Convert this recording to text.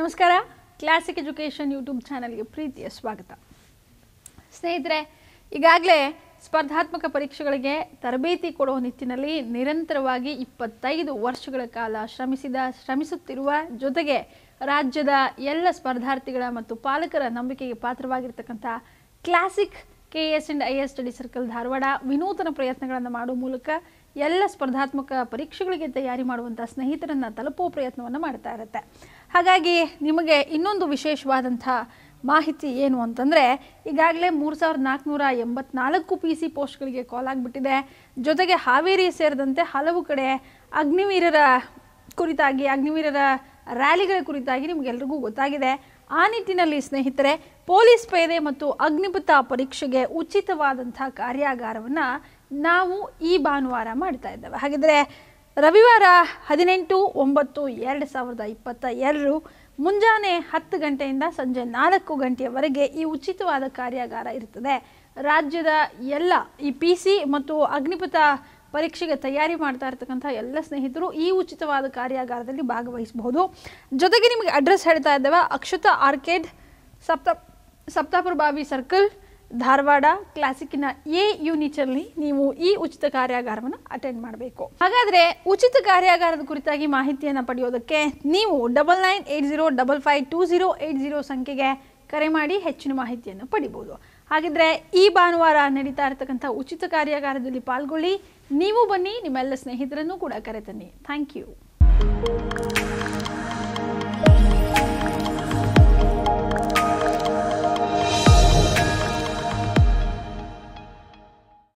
ನಮಸ್ಕಾರ classic education YouTube ಚಾನಲ್ಗೆ ಪ್ರೀತಿಯ ಸ್ವಾಗತ ಸ್ನೇಹಿತರೆ ಈಗಾಗಲೇ ಸ್ಪರ್ಧಾತ್ಮಕ ಪರೀಕ್ಷೆಗಳಿಗೆ ತರಬೇತಿ ಕೊಡುವ ನಿಟ್ಟಿನಲ್ಲಿ ನಿರಂತರವಾಗಿ ಇಪ್ಪತ್ತೈದು ವರ್ಷಗಳ ಕಾಲ ಶ್ರಮಿಸಿದ ಶ್ರಮಿಸುತ್ತಿರುವ ಜೊತೆಗೆ ರಾಜ್ಯದ ಎಲ್ಲ ಸ್ಪರ್ಧಾರ್ಥಿಗಳ ಮತ್ತು ಪಾಲಕರ ನಂಬಿಕೆಗೆ ಪಾತ್ರವಾಗಿರ್ತಕ್ಕಂಥ classic K S and I S study circle Dharwad ವಿನೂತನ ಪ್ರಯತ್ನಗಳನ್ನು ಮಾಡುವ ಮೂಲಕ ಎಲ್ಲ ಸ್ಪರ್ಧಾತ್ಮಕ ಪರೀಕ್ಷೆಗಳಿಗೆ ತಯಾರಿ ಮಾಡುವಂಥ ಸ್ನೇಹಿತರನ್ನು ತಲುಪುವ ಪ್ರಯತ್ನವನ್ನು ಮಾಡ್ತಾ ಇರುತ್ತೆ ಹಾಗಾಗಿ ನಿಮಗೆ ಇನ್ನೊಂದು ವಿಶೇಷವಾದಂಥ ಮಾಹಿತಿ ಏನು ಅಂತಂದರೆ ಈಗಾಗಲೇ ಮೂರು ಸಾವಿರದ ನಾಲ್ಕುನೂರ ಎಂಬತ್ನಾಲ್ಕು ಪಿ ಸಿ ಪೋಸ್ಟ್ಗಳಿಗೆ ಕಾಲ್ ಆಗಿಬಿಟ್ಟಿದೆ ಜೊತೆಗೆ ಹಾವೇರಿ ಸೇರಿದಂತೆ ಹಲವು ಕಡೆ ಅಗ್ನಿವೀರರ ಕುರಿತಾಗಿ ಅಗ್ನಿವೀರರ ರ್ಯಾಲಿಗಳ ಕುರಿತಾಗಿ ನಿಮಗೆಲ್ರಿಗೂ ಗೊತ್ತಾಗಿದೆ ಆ ನಿಟ್ಟಿನಲ್ಲಿ ಸ್ನೇಹಿತರೆ ಪೊಲೀಸ್ ಪೇದೆ ಮತ್ತು ಅಗ್ನಿಪಥ ಪರೀಕ್ಷೆಗೆ ಉಚಿತವಾದಂಥ ಕಾರ್ಯಾಗಾರವನ್ನು ನಾವು ಈ ಭಾನುವಾರ ಮಾಡ್ತಾ ಇದ್ದೇವೆ ಹಾಗಿದ್ರೆ ರವಿವಾರ ಹದಿನೆಂಟು ಒಂಬತ್ತು ಎರಡು ಸಾವಿರದ ಇಪ್ಪತ್ತ ಎರಡು ಮುಂಜಾನೆ ಹತ್ತು ಗಂಟೆಯಿಂದ ಸಂಜೆ ನಾಲ್ಕು ಗಂಟೆಯವರೆಗೆ ಈ ಉಚಿತವಾದ ಕಾರ್ಯಾಗಾರ ಇರುತ್ತದೆ ರಾಜ್ಯದ ಎಲ್ಲ ಈ ಪಿ ಸಿ ಮತ್ತು ಅಗ್ನಿಪಥ ಪರೀಕ್ಷೆಗೆ ತಯಾರಿ ಮಾಡ್ತಾ ಇರ್ತಕ್ಕಂಥ ಎಲ್ಲ ಸ್ನೇಹಿತರು ಈ ಉಚಿತವಾದ ಕಾರ್ಯಾಗಾರದಲ್ಲಿ ಭಾಗವಹಿಸಬಹುದು ಜೊತೆಗೆ ನಿಮಗೆ ಅಡ್ರೆಸ್ ಹೇಳ್ತಾ ಇದ್ದೇವೆ ಅಕ್ಷತಾ ಆರ್ಕೇಡ್ ಸಪ್ತ ಬಾವಿ ಸರ್ಕಲ್ ಧಾರವಾಡ ಕ್ಲಾಸಿಕ್ಕಿನ ಎ ಯೂನಿಟಲ್ಲಿ ನೀವು ಈ ಉಚಿತ ಕಾರ್ಯಾಗಾರವನ್ನು ಅಟೆಂಡ್ ಮಾಡಬೇಕು ಹಾಗಾದರೆ ಉಚಿತ ಕಾರ್ಯಾಗಾರದ ಕುರಿತಾಗಿ ಮಾಹಿತಿಯನ್ನು ಪಡೆಯೋದಕ್ಕೆ ನೀವು double nine eight zero double five two zero eight zero ಸಂಖ್ಯೆಗೆ ಕರೆ ಮಾಡಿ ಹೆಚ್ಚಿನ ಮಾಹಿತಿಯನ್ನು ಪಡಿಬೋದು ಹಾಗಿದ್ರೆ ಈ ಭಾನುವಾರ ನಡೀತಾ ಇರತಕ್ಕಂಥ ಉಚಿತ ಕಾರ್ಯಾಗಾರದಲ್ಲಿ ಪಾಲ್ಗೊಳ್ಳಿ ನೀವು ಬನ್ನಿ ನಿಮ್ಮೆಲ್ಲ ಸ್ನೇಹಿತರನ್ನು ಕೂಡ ಕರೆತನ್ನಿ ಥ್ಯಾಂಕ್ ಯು